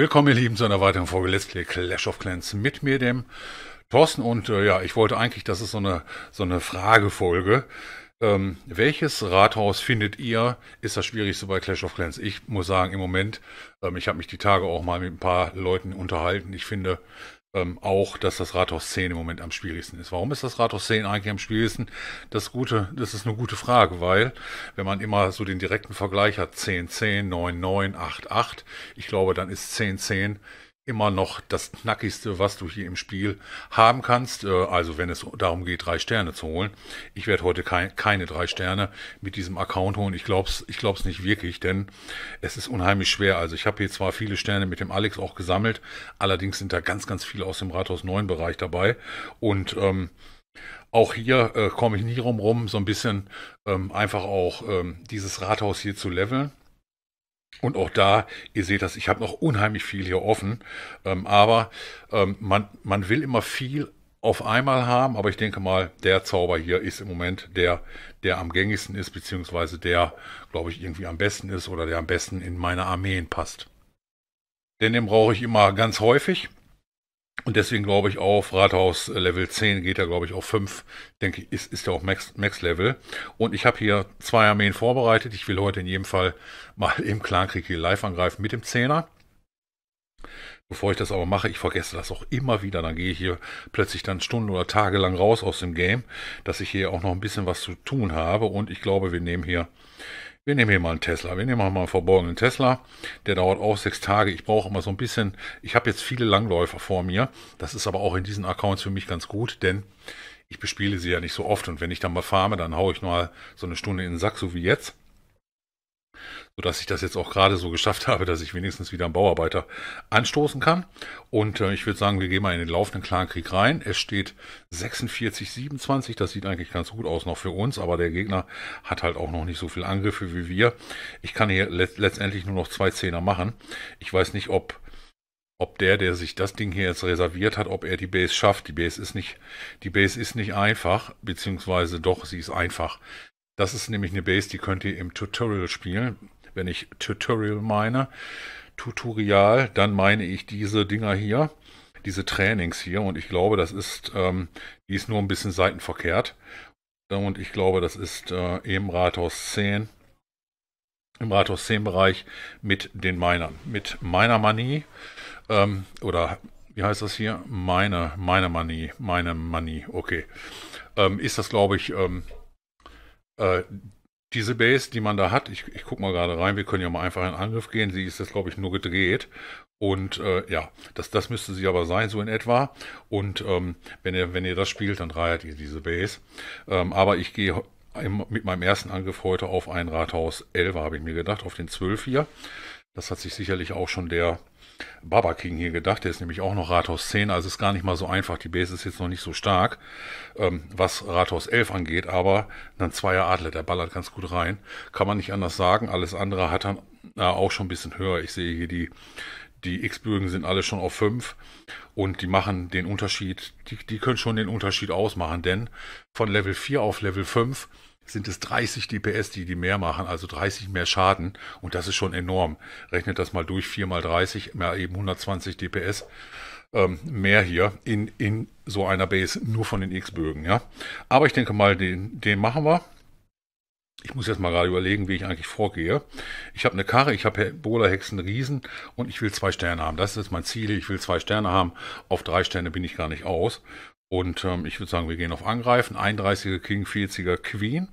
Willkommen, ihr Lieben, zu einer weiteren Folge Let's Play Clash of Clans mit mir, dem Thorsten. Und äh, ja, ich wollte eigentlich, das ist so eine, so eine Fragefolge. Ähm, welches Rathaus findet ihr, ist das Schwierigste bei Clash of Clans? Ich muss sagen, im Moment, ähm, ich habe mich die Tage auch mal mit ein paar Leuten unterhalten. Ich finde ähm, auch, dass das Rathaus 10 im Moment am schwierigsten ist. Warum ist das Rathaus 10 eigentlich am schwierigsten? Das, gute, das ist eine gute Frage, weil wenn man immer so den direkten Vergleich hat, 10, 10, 9, 9, 8, 8, ich glaube, dann ist 10, 10 immer noch das Knackigste, was du hier im Spiel haben kannst. Äh, also wenn es darum geht, drei Sterne zu holen. Ich werde heute kein, keine drei Sterne mit diesem Account holen. Ich glaube es ich glaub's nicht wirklich, denn es ist unheimlich schwer. Also ich habe hier zwar viele Sterne mit dem Alex auch gesammelt, allerdings sind da ganz, ganz viele aus dem Rathaus 9 Bereich dabei. Und ähm, auch hier äh, komme ich nie rum rum, so ein bisschen ähm, einfach auch ähm, dieses Rathaus hier zu leveln. Und auch da, ihr seht das, ich habe noch unheimlich viel hier offen. Ähm, aber ähm, man, man will immer viel auf einmal haben, aber ich denke mal, der Zauber hier ist im Moment der, der am gängigsten ist, beziehungsweise der, glaube ich, irgendwie am besten ist oder der am besten in meine Armeen passt. Denn den brauche ich immer ganz häufig und deswegen glaube ich auf Rathaus äh, Level 10 geht er, glaube ich, auf 5. Denke ich, ist, ist ja auch Max, Max Level. Und ich habe hier zwei Armeen vorbereitet. Ich will heute in jedem Fall mal im Clankrieg hier live angreifen mit dem Zehner. Bevor ich das aber mache, ich vergesse das auch immer wieder. Dann gehe ich hier plötzlich dann Stunden oder Tage lang raus aus dem Game, dass ich hier auch noch ein bisschen was zu tun habe. Und ich glaube, wir nehmen hier wir nehmen hier mal einen Tesla. Wir nehmen mal einen verborgenen Tesla. Der dauert auch sechs Tage. Ich brauche immer so ein bisschen, ich habe jetzt viele Langläufer vor mir. Das ist aber auch in diesen Accounts für mich ganz gut, denn ich bespiele sie ja nicht so oft. Und wenn ich dann mal farme, dann haue ich mal so eine Stunde in den Sack, so wie jetzt sodass ich das jetzt auch gerade so geschafft habe, dass ich wenigstens wieder einen Bauarbeiter anstoßen kann. Und äh, ich würde sagen, wir gehen mal in den laufenden klaren Krieg rein. Es steht 46, 27, das sieht eigentlich ganz gut aus noch für uns, aber der Gegner hat halt auch noch nicht so viele Angriffe wie wir. Ich kann hier let letztendlich nur noch zwei Zehner machen. Ich weiß nicht, ob ob der, der sich das Ding hier jetzt reserviert hat, ob er die Base schafft. Die Base ist nicht, die Base ist nicht einfach, beziehungsweise doch, sie ist einfach. Das ist nämlich eine Base, die könnt ihr im Tutorial spielen. Wenn ich Tutorial meine, Tutorial, dann meine ich diese Dinger hier, diese Trainings hier. Und ich glaube, das ist, ähm, die ist nur ein bisschen seitenverkehrt. Und ich glaube, das ist äh, im Rathaus 10, im Rathaus 10 Bereich mit den Minern. Mit meiner Manie ähm, oder wie heißt das hier? Meine, meine Manie, meine Manie, okay. Ähm, ist das, glaube ich, ähm, äh, diese Base, die man da hat, ich, ich gucke mal gerade rein, wir können ja mal einfach in Angriff gehen. Sie ist jetzt, glaube ich, nur gedreht. Und äh, ja, das, das müsste sie aber sein, so in etwa. Und ähm, wenn, ihr, wenn ihr das spielt, dann reiht ihr diese Base. Ähm, aber ich gehe mit meinem ersten Angriff heute auf ein Rathaus 11, habe ich mir gedacht, auf den 12 hier. Das hat sich sicherlich auch schon der Baba King hier gedacht. Der ist nämlich auch noch Rathaus 10, also ist gar nicht mal so einfach. Die Base ist jetzt noch nicht so stark, ähm, was Rathaus 11 angeht, aber ein Zweier Adler, der ballert ganz gut rein. Kann man nicht anders sagen. Alles andere hat dann äh, auch schon ein bisschen höher. Ich sehe hier die, die X-Bögen sind alle schon auf 5 und die machen den Unterschied, die, die können schon den Unterschied ausmachen, denn von Level 4 auf Level 5 sind es 30 DPS, die die mehr machen, also 30 mehr Schaden. Und das ist schon enorm. Rechnet das mal durch, 4 mal 30, mehr eben 120 DPS ähm, mehr hier in, in so einer Base, nur von den X-Bögen. Ja? Aber ich denke mal, den, den machen wir. Ich muss jetzt mal gerade überlegen, wie ich eigentlich vorgehe. Ich habe eine Karre, ich habe Bola Hexen Riesen und ich will zwei Sterne haben. Das ist jetzt mein Ziel. Ich will zwei Sterne haben. Auf drei Sterne bin ich gar nicht aus. Und ähm, ich würde sagen, wir gehen auf Angreifen. 31er King, 40er Queen.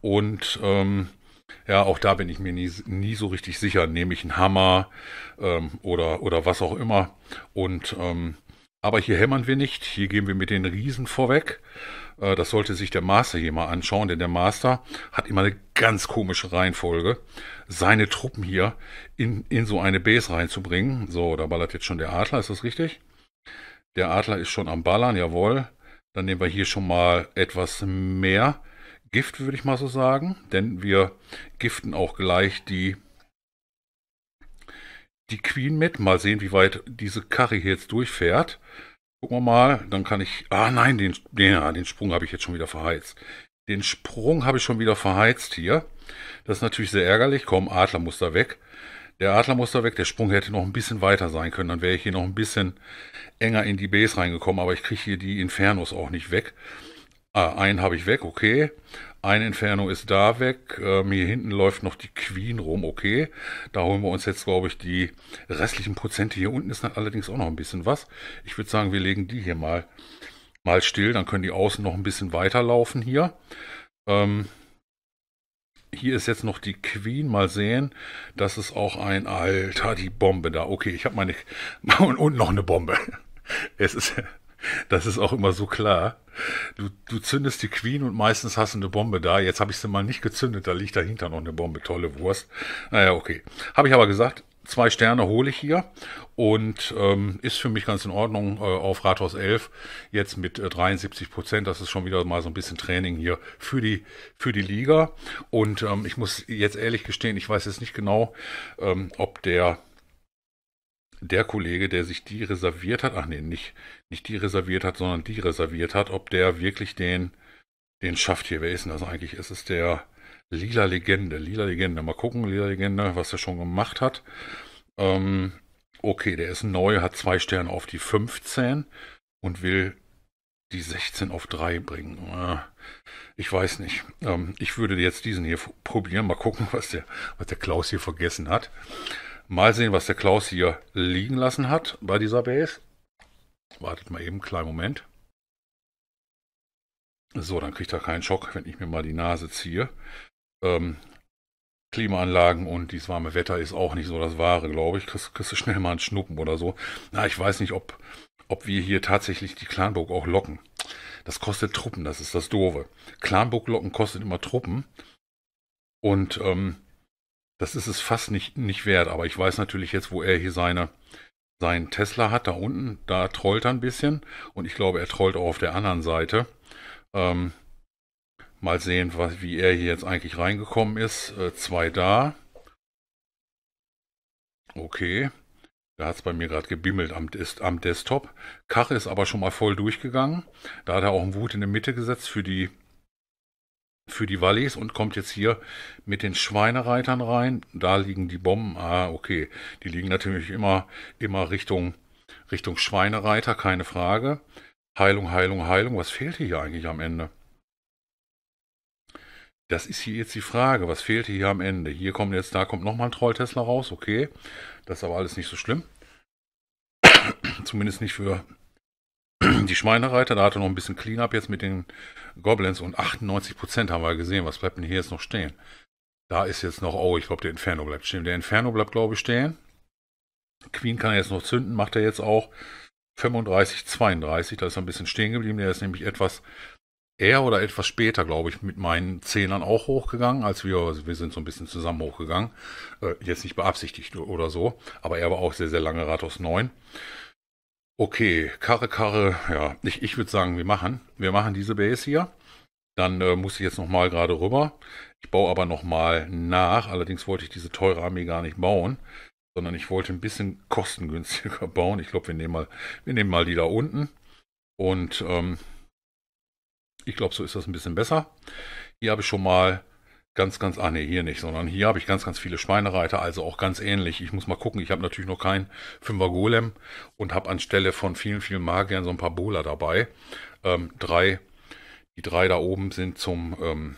Und ähm, ja, auch da bin ich mir nie, nie so richtig sicher. Nehme ich einen Hammer ähm, oder, oder was auch immer. Und ähm, aber hier hämmern wir nicht. Hier gehen wir mit den Riesen vorweg. Äh, das sollte sich der Master hier mal anschauen, denn der Master hat immer eine ganz komische Reihenfolge, seine Truppen hier in, in so eine Base reinzubringen. So, da ballert jetzt schon der Adler, ist das richtig? Der Adler ist schon am Ballern, jawohl. Dann nehmen wir hier schon mal etwas mehr Gift, würde ich mal so sagen. Denn wir giften auch gleich die, die Queen mit. Mal sehen, wie weit diese Karre hier jetzt durchfährt. Gucken wir mal. Dann kann ich... Ah nein, den, ja, den Sprung habe ich jetzt schon wieder verheizt. Den Sprung habe ich schon wieder verheizt hier. Das ist natürlich sehr ärgerlich. Komm, Adler muss da weg. Der Adler muss da weg, der Sprung hätte noch ein bisschen weiter sein können, dann wäre ich hier noch ein bisschen enger in die Base reingekommen, aber ich kriege hier die Infernos auch nicht weg. Ah, einen habe ich weg, okay. Ein Inferno ist da weg. Ähm, hier hinten läuft noch die Queen rum, okay. Da holen wir uns jetzt, glaube ich, die restlichen Prozente. Hier unten ist allerdings auch noch ein bisschen was. Ich würde sagen, wir legen die hier mal, mal still. Dann können die außen noch ein bisschen weiterlaufen hier. Ähm, hier ist jetzt noch die Queen. Mal sehen. Das ist auch ein... Alter, die Bombe da. Okay, ich habe meine... Und, und noch eine Bombe. Es ist... Das ist auch immer so klar. Du, du zündest die Queen und meistens hast du eine Bombe da. Jetzt habe ich sie mal nicht gezündet, da liegt dahinter noch eine Bombe. Tolle Wurst. Naja, okay. Habe ich aber gesagt, zwei Sterne hole ich hier und ähm, ist für mich ganz in Ordnung äh, auf Rathaus 11 jetzt mit äh, 73 Prozent. Das ist schon wieder mal so ein bisschen Training hier für die, für die Liga. Und ähm, ich muss jetzt ehrlich gestehen, ich weiß jetzt nicht genau, ähm, ob der der Kollege, der sich die reserviert hat, ach nee, nicht, nicht die reserviert hat, sondern die reserviert hat, ob der wirklich den, den schafft hier. Wer ist denn das eigentlich? Es ist der, Lila Legende, Lila Legende. Mal gucken, Lila Legende, was er schon gemacht hat. Ähm, okay, der ist neu, hat zwei Sterne auf die 15 und will die 16 auf 3 bringen. Ah, ich weiß nicht. Ähm, ich würde jetzt diesen hier probieren. Mal gucken, was der, was der Klaus hier vergessen hat. Mal sehen, was der Klaus hier liegen lassen hat bei dieser Base. Wartet mal eben, kleinen Moment. So, dann kriegt er keinen Schock, wenn ich mir mal die Nase ziehe. Ähm, Klimaanlagen und dieses warme Wetter ist auch nicht so das Wahre, glaube ich. Kriegst, kriegst du schnell mal einen Schnuppen oder so. Na, ich weiß nicht, ob, ob wir hier tatsächlich die Clanburg auch locken. Das kostet Truppen, das ist das Doofe. Clanburg locken kostet immer Truppen. Und ähm, das ist es fast nicht, nicht wert. Aber ich weiß natürlich jetzt, wo er hier seine, seinen Tesla hat, da unten. Da trollt er ein bisschen. Und ich glaube, er trollt auch auf der anderen Seite. Ähm, Mal sehen, was, wie er hier jetzt eigentlich reingekommen ist. Äh, zwei da. Okay. Da hat es bei mir gerade gebimmelt am, ist, am Desktop. Kach ist aber schon mal voll durchgegangen. Da hat er auch einen Wut in der Mitte gesetzt für die für die Wallis und kommt jetzt hier mit den Schweinereitern rein. Da liegen die Bomben. Ah, okay. Die liegen natürlich immer, immer Richtung, Richtung Schweinereiter, keine Frage. Heilung, Heilung, Heilung. Was fehlt hier eigentlich am Ende? Das ist hier jetzt die Frage, was fehlt hier am Ende? Hier kommt jetzt, da kommt nochmal ein Troll-Tesla raus, okay. Das ist aber alles nicht so schlimm. Zumindest nicht für die Schweinereiter. Da hat er noch ein bisschen Cleanup jetzt mit den Goblins und 98% haben wir gesehen. Was bleibt denn hier jetzt noch stehen? Da ist jetzt noch, oh, ich glaube, der Inferno bleibt stehen. Der Inferno bleibt, glaube ich, stehen. Queen kann er jetzt noch zünden, macht er jetzt auch. 35, 32, da ist er ein bisschen stehen geblieben. Der ist nämlich etwas er oder etwas später, glaube ich, mit meinen Zehnern auch hochgegangen, als wir, also wir sind so ein bisschen zusammen hochgegangen. Äh, jetzt nicht beabsichtigt oder so, aber er war auch sehr, sehr lange Rathaus 9. Okay, Karre, Karre, ja, ich, ich würde sagen, wir machen, wir machen diese Base hier. Dann äh, muss ich jetzt nochmal gerade rüber. Ich baue aber nochmal nach. Allerdings wollte ich diese teure Armee gar nicht bauen, sondern ich wollte ein bisschen kostengünstiger bauen. Ich glaube, wir nehmen mal, wir nehmen mal die da unten. Und ähm, ich glaube, so ist das ein bisschen besser. Hier habe ich schon mal ganz, ganz, ah nee, hier nicht, sondern hier habe ich ganz, ganz viele Schweinereiter, also auch ganz ähnlich. Ich muss mal gucken, ich habe natürlich noch keinen Fünfer Golem und habe anstelle von vielen, vielen Magiern so ein paar Bola dabei. Ähm, drei, die drei da oben sind zum, ähm,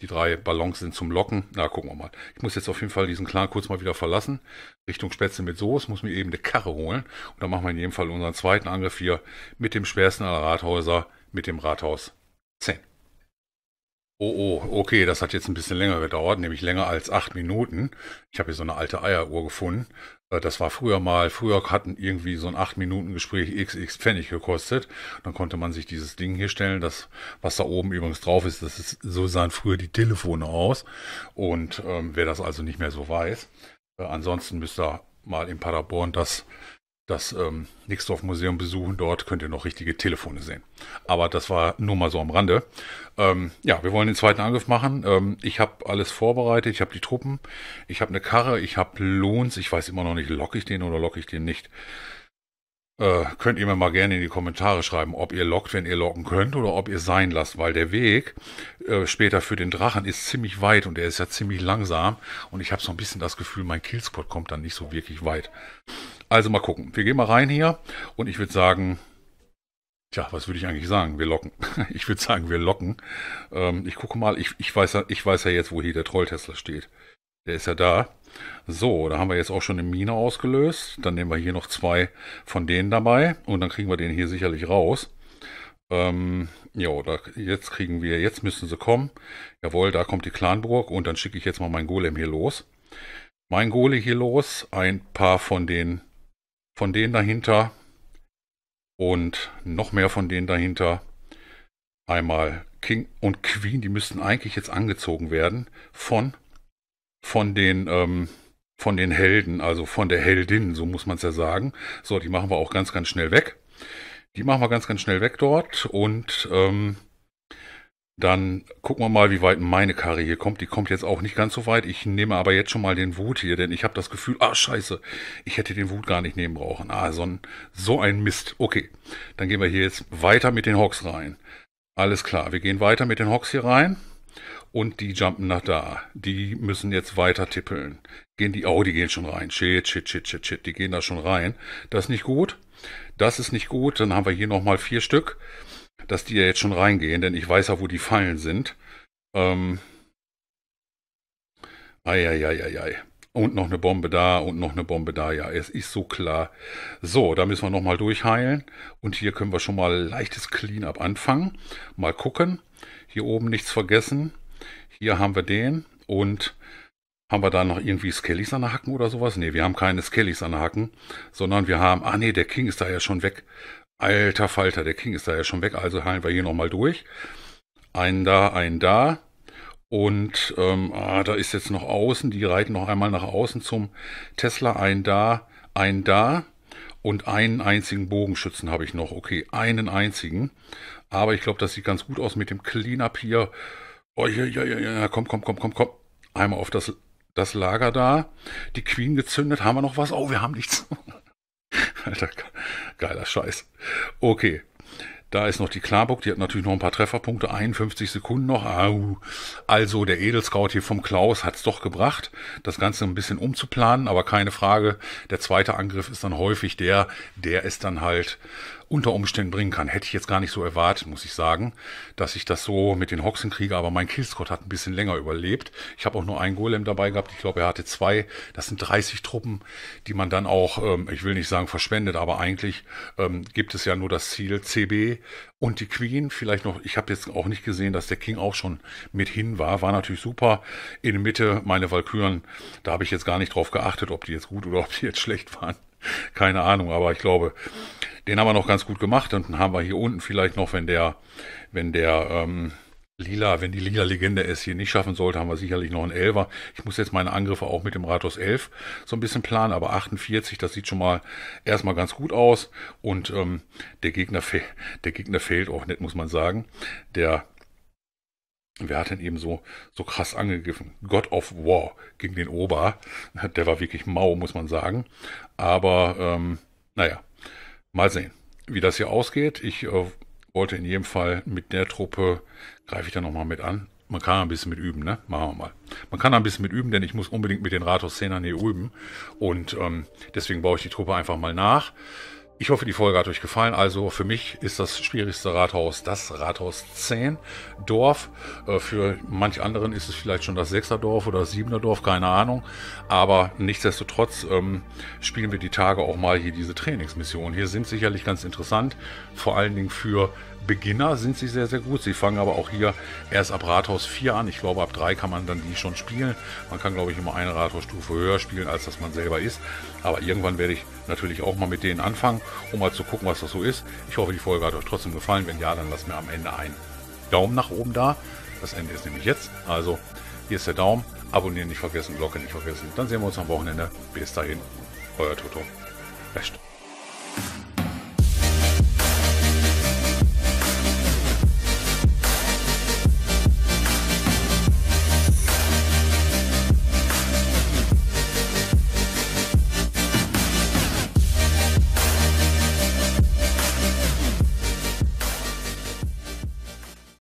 die drei Ballons sind zum Locken. Na, gucken wir mal. Ich muss jetzt auf jeden Fall diesen Clan kurz mal wieder verlassen. Richtung Spätzle mit Soße, muss mir eben eine Karre holen. Und dann machen wir in jedem Fall unseren zweiten Angriff hier mit dem schwersten aller Rathäuser, mit dem Rathaus 10. Oh, oh, okay, das hat jetzt ein bisschen länger gedauert, nämlich länger als 8 Minuten. Ich habe hier so eine alte Eieruhr gefunden. Äh, das war früher mal, früher hatten irgendwie so ein 8 Minuten Gespräch xx Pfennig gekostet. Dann konnte man sich dieses Ding hier stellen. Das, was da oben übrigens drauf ist, das ist, so sahen früher die Telefone aus. Und ähm, wer das also nicht mehr so weiß, äh, ansonsten müsst ihr mal in Paderborn das das ähm, Nixdorf Museum besuchen. Dort könnt ihr noch richtige Telefone sehen. Aber das war nur mal so am Rande. Ähm, ja, wir wollen den zweiten Angriff machen. Ähm, ich habe alles vorbereitet. Ich habe die Truppen. Ich habe eine Karre. Ich habe Lohns. Ich weiß immer noch nicht, locke ich den oder locke ich den nicht. Äh, könnt ihr mir mal gerne in die Kommentare schreiben, ob ihr lockt, wenn ihr locken könnt oder ob ihr sein lasst, weil der Weg äh, später für den Drachen ist ziemlich weit und er ist ja ziemlich langsam und ich habe so ein bisschen das Gefühl, mein Killspot kommt dann nicht so wirklich weit. Also mal gucken. Wir gehen mal rein hier und ich würde sagen, Tja, was würde ich eigentlich sagen? Wir locken. Ich würde sagen, wir locken. Ähm, ich gucke mal, ich, ich, weiß ja, ich weiß ja jetzt, wo hier der Troll-Tesla steht. Der ist ja da. So, da haben wir jetzt auch schon eine Mine ausgelöst. Dann nehmen wir hier noch zwei von denen dabei und dann kriegen wir den hier sicherlich raus. Ähm, jo, da, jetzt kriegen wir, jetzt müssen sie kommen. Jawohl, da kommt die Clanburg und dann schicke ich jetzt mal meinen Golem hier los. Mein Golem hier los, ein paar von den von denen dahinter und noch mehr von denen dahinter. Einmal King und Queen, die müssten eigentlich jetzt angezogen werden von, von den, ähm, von den Helden, also von der Heldin, so muss man es ja sagen. So, die machen wir auch ganz, ganz schnell weg. Die machen wir ganz, ganz schnell weg dort und ähm, dann gucken wir mal, wie weit meine Karre hier kommt. Die kommt jetzt auch nicht ganz so weit. Ich nehme aber jetzt schon mal den Wut hier, denn ich habe das Gefühl, ah scheiße, ich hätte den Wut gar nicht nehmen brauchen. Ah, so ein, so ein Mist. Okay, dann gehen wir hier jetzt weiter mit den Hawks rein. Alles klar, wir gehen weiter mit den Hawks hier rein. Und die jumpen nach da. Die müssen jetzt weiter tippeln. Gehen die, oh, die gehen schon rein. Shit, shit, shit, shit, shit. Die gehen da schon rein. Das ist nicht gut. Das ist nicht gut. Dann haben wir hier nochmal vier Stück dass die ja jetzt schon reingehen, denn ich weiß ja, wo die Fallen sind. Ähm, Eieieiei. Und noch eine Bombe da und noch eine Bombe da. Ja, es ist so klar. So, da müssen wir nochmal durchheilen. Und hier können wir schon mal leichtes Cleanup anfangen. Mal gucken. Hier oben nichts vergessen. Hier haben wir den. Und haben wir da noch irgendwie Skellys an der Hacken oder sowas? Ne, wir haben keine Skellys an der Hacken. Sondern wir haben... Ah ne, der King ist da ja schon weg. Alter Falter, der King ist da ja schon weg, also heilen wir hier nochmal durch. Einen da, einen da. Und ähm, ah, da ist jetzt noch außen, die reiten noch einmal nach außen zum Tesla. Einen da, einen da. Und einen einzigen Bogenschützen habe ich noch. Okay, einen einzigen. Aber ich glaube, das sieht ganz gut aus mit dem Cleanup hier. Oh, ja, ja, ja, ja, komm, komm, komm, komm, komm. Einmal auf das, das Lager da. Die Queen gezündet. Haben wir noch was? Oh, wir haben nichts. Alter, geiler Scheiß. Okay. Da ist noch die Klarbuck, die hat natürlich noch ein paar Trefferpunkte, 51 Sekunden noch. Au. Also der Edelscout hier vom Klaus hat es doch gebracht, das Ganze ein bisschen umzuplanen, aber keine Frage, der zweite Angriff ist dann häufig der, der es dann halt unter Umständen bringen kann. Hätte ich jetzt gar nicht so erwartet, muss ich sagen, dass ich das so mit den Hoxen kriege, aber mein Killscott hat ein bisschen länger überlebt. Ich habe auch nur einen Golem dabei gehabt, ich glaube, er hatte zwei. Das sind 30 Truppen, die man dann auch, ähm, ich will nicht sagen verschwendet, aber eigentlich ähm, gibt es ja nur das Ziel CB und die Queen, vielleicht noch, ich habe jetzt auch nicht gesehen, dass der King auch schon mit hin war, war natürlich super. In der Mitte meine Valkyren, da habe ich jetzt gar nicht drauf geachtet, ob die jetzt gut oder ob die jetzt schlecht waren. Keine Ahnung, aber ich glaube, den haben wir noch ganz gut gemacht und dann haben wir hier unten vielleicht noch, wenn der, wenn der, ähm, Lila, wenn die Lila-Legende es hier nicht schaffen sollte, haben wir sicherlich noch einen Elfer. Ich muss jetzt meine Angriffe auch mit dem Rathaus 11 so ein bisschen planen, aber 48, das sieht schon mal erstmal ganz gut aus. Und ähm, der, Gegner der Gegner fehlt auch nicht, muss man sagen. Der, wer hat denn eben so, so krass angegriffen? God of War gegen den Ober. Der war wirklich mau, muss man sagen. Aber, ähm, naja. Mal sehen, wie das hier ausgeht. Ich äh, wollte in jedem Fall mit der Truppe, greife ich da nochmal mit an. Man kann ein bisschen mit üben, ne? Machen wir mal. Man kann ein bisschen mit üben, denn ich muss unbedingt mit den Rathaus-Szenern hier üben. Und ähm, deswegen baue ich die Truppe einfach mal nach. Ich hoffe, die Folge hat euch gefallen. Also für mich ist das schwierigste Rathaus das Rathaus 10 Dorf. Äh, für manch anderen ist es vielleicht schon das 6er Dorf oder 7er Dorf, keine Ahnung. Aber nichtsdestotrotz ähm, spielen wir die Tage auch mal hier diese Trainingsmissionen. Hier sind sicherlich ganz interessant, vor allen Dingen für Beginner sind sie sehr, sehr gut. Sie fangen aber auch hier erst ab Rathaus 4 an. Ich glaube, ab 3 kann man dann die schon spielen. Man kann, glaube ich, immer eine Rathausstufe höher spielen, als dass man selber ist. Aber irgendwann werde ich natürlich auch mal mit denen anfangen, um mal zu gucken, was das so ist. Ich hoffe, die Folge hat euch trotzdem gefallen. Wenn ja, dann lasst mir am Ende einen Daumen nach oben da. Das Ende ist nämlich jetzt. Also, hier ist der Daumen. Abonnieren nicht vergessen, Glocke nicht vergessen. Dann sehen wir uns am Wochenende. Bis dahin, euer Toto. Rest.